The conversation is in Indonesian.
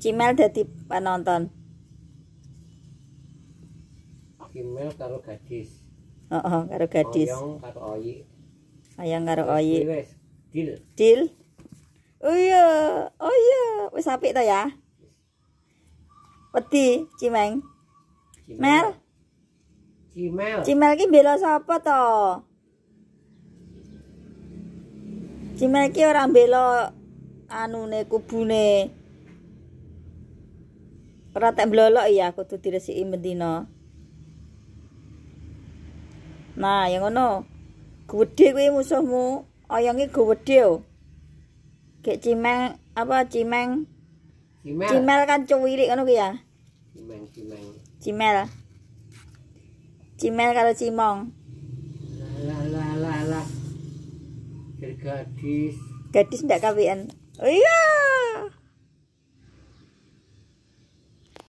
Cimel dadi penonton. Cimel karo gadis. oh, oh, karo gadis. Oyong karo oyi. Oyong karo oyi. Wis, dil. Oh iya, oh iya, wis sapi to ya. Peti Cimeng. Cimel. Mel. Cimel. Cimel ki bela sapa to? Cimel ki orang bela anune kubune. Ora tak blolok ya kudu diresiki mendino Nah, yang ngono. Gwedhe kuwi musuhmu, oyonge gwedhe. Gek oh. cimeng apa cimeng? Cimel. Cimel kan cuwirik ngono kuwi ya. Cimeng, cimeng. Cimel. Cimel karo cimong. Lah lah lah lah. Gadis. Gadis ndak kawian. Oh iya.